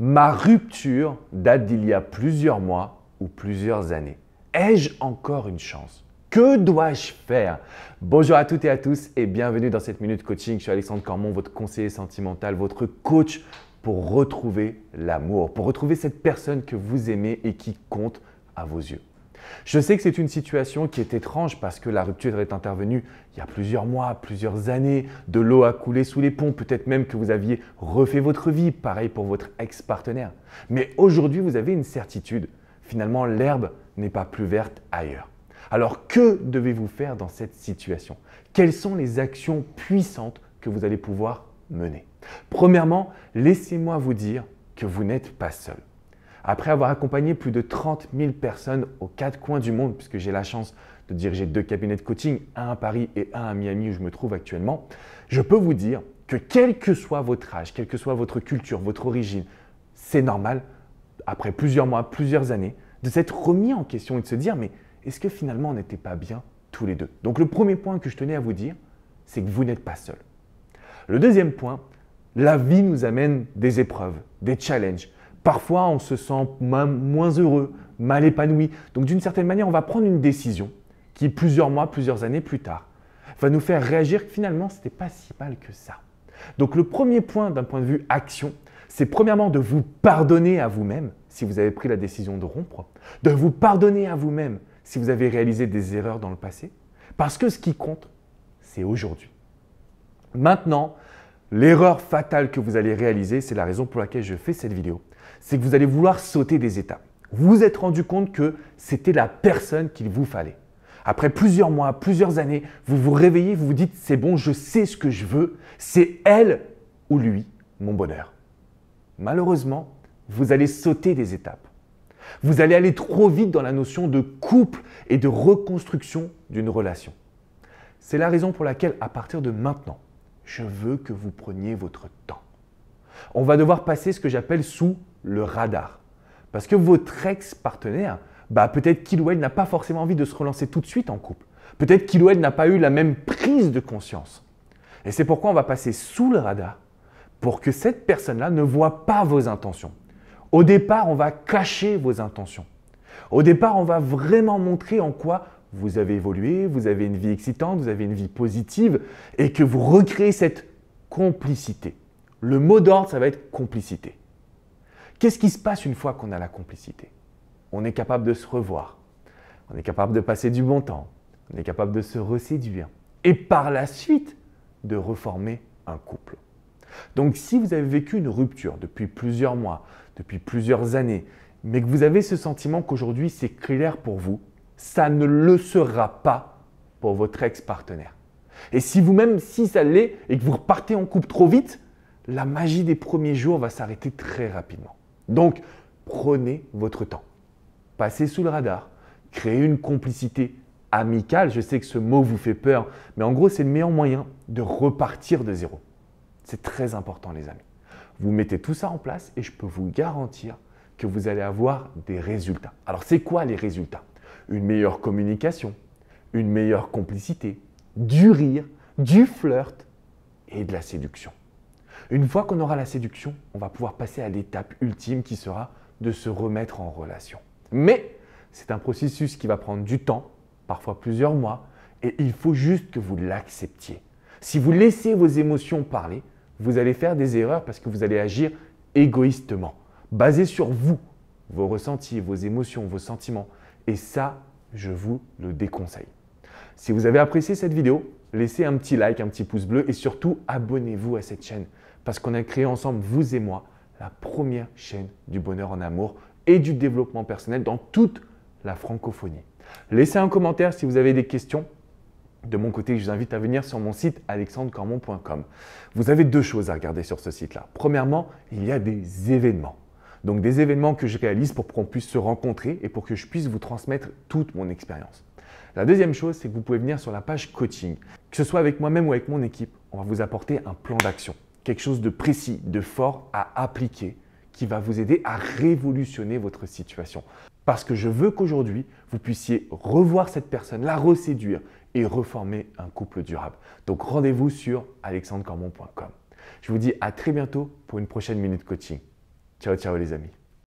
Ma rupture date d'il y a plusieurs mois ou plusieurs années. Ai-je encore une chance Que dois-je faire Bonjour à toutes et à tous et bienvenue dans cette minute coaching. Je suis Alexandre Cormon, votre conseiller sentimental, votre coach pour retrouver l'amour, pour retrouver cette personne que vous aimez et qui compte à vos yeux. Je sais que c'est une situation qui est étrange parce que la rupture est intervenue il y a plusieurs mois, plusieurs années, de l'eau a coulé sous les ponts, peut-être même que vous aviez refait votre vie, pareil pour votre ex-partenaire. Mais aujourd'hui, vous avez une certitude, finalement l'herbe n'est pas plus verte ailleurs. Alors que devez-vous faire dans cette situation Quelles sont les actions puissantes que vous allez pouvoir mener Premièrement, laissez-moi vous dire que vous n'êtes pas seul. Après avoir accompagné plus de 30 000 personnes aux quatre coins du monde, puisque j'ai la chance de diriger deux cabinets de coaching, un à Paris et un à Miami où je me trouve actuellement, je peux vous dire que quel que soit votre âge, quelle que soit votre culture, votre origine, c'est normal, après plusieurs mois, plusieurs années, de s'être remis en question et de se dire, mais est-ce que finalement on n'était pas bien tous les deux Donc le premier point que je tenais à vous dire, c'est que vous n'êtes pas seul. Le deuxième point, la vie nous amène des épreuves, des challenges, Parfois, on se sent moins heureux, mal épanoui. Donc d'une certaine manière, on va prendre une décision qui, plusieurs mois, plusieurs années plus tard, va nous faire réagir que finalement, ce n'était pas si mal que ça. Donc le premier point d'un point de vue action, c'est premièrement de vous pardonner à vous-même si vous avez pris la décision de rompre, de vous pardonner à vous-même si vous avez réalisé des erreurs dans le passé, parce que ce qui compte, c'est aujourd'hui. Maintenant, l'erreur fatale que vous allez réaliser, c'est la raison pour laquelle je fais cette vidéo, c'est que vous allez vouloir sauter des étapes. Vous vous êtes rendu compte que c'était la personne qu'il vous fallait. Après plusieurs mois, plusieurs années, vous vous réveillez, vous vous dites c'est bon, je sais ce que je veux, c'est elle ou lui mon bonheur. Malheureusement, vous allez sauter des étapes. Vous allez aller trop vite dans la notion de couple et de reconstruction d'une relation. C'est la raison pour laquelle, à partir de maintenant, je veux que vous preniez votre temps. On va devoir passer ce que j'appelle sous le radar. Parce que votre ex-partenaire, bah peut-être qu'il ou elle n'a pas forcément envie de se relancer tout de suite en couple. Peut-être qu'il ou elle n'a pas eu la même prise de conscience. Et c'est pourquoi on va passer sous le radar pour que cette personne-là ne voit pas vos intentions. Au départ, on va cacher vos intentions. Au départ, on va vraiment montrer en quoi vous avez évolué, vous avez une vie excitante, vous avez une vie positive et que vous recréez cette complicité. Le mot d'ordre, ça va être complicité. Qu'est-ce qui se passe une fois qu'on a la complicité On est capable de se revoir, on est capable de passer du bon temps, on est capable de se reséduire et par la suite de reformer un couple. Donc si vous avez vécu une rupture depuis plusieurs mois, depuis plusieurs années, mais que vous avez ce sentiment qu'aujourd'hui c'est clair pour vous, ça ne le sera pas pour votre ex-partenaire. Et si vous-même, si ça l'est, et que vous repartez en couple trop vite, la magie des premiers jours va s'arrêter très rapidement. Donc, prenez votre temps. Passez sous le radar. Créez une complicité amicale. Je sais que ce mot vous fait peur, mais en gros, c'est le meilleur moyen de repartir de zéro. C'est très important, les amis. Vous mettez tout ça en place et je peux vous garantir que vous allez avoir des résultats. Alors, c'est quoi les résultats Une meilleure communication, une meilleure complicité, du rire, du flirt et de la séduction. Une fois qu'on aura la séduction, on va pouvoir passer à l'étape ultime qui sera de se remettre en relation. Mais c'est un processus qui va prendre du temps, parfois plusieurs mois, et il faut juste que vous l'acceptiez. Si vous laissez vos émotions parler, vous allez faire des erreurs parce que vous allez agir égoïstement, basé sur vous, vos ressentis, vos émotions, vos sentiments. Et ça, je vous le déconseille. Si vous avez apprécié cette vidéo, laissez un petit like, un petit pouce bleu et surtout abonnez-vous à cette chaîne parce qu'on a créé ensemble, vous et moi, la première chaîne du bonheur en amour et du développement personnel dans toute la francophonie. Laissez un commentaire si vous avez des questions. De mon côté, je vous invite à venir sur mon site alexandrecormon.com. Vous avez deux choses à regarder sur ce site-là. Premièrement, il y a des événements. Donc des événements que je réalise pour qu'on puisse se rencontrer et pour que je puisse vous transmettre toute mon expérience. La deuxième chose, c'est que vous pouvez venir sur la page coaching que ce soit avec moi-même ou avec mon équipe, on va vous apporter un plan d'action, quelque chose de précis, de fort à appliquer qui va vous aider à révolutionner votre situation. Parce que je veux qu'aujourd'hui, vous puissiez revoir cette personne, la reséduire et reformer un couple durable. Donc rendez-vous sur alexandrecormon.com. Je vous dis à très bientôt pour une prochaine minute coaching. Ciao, ciao les amis.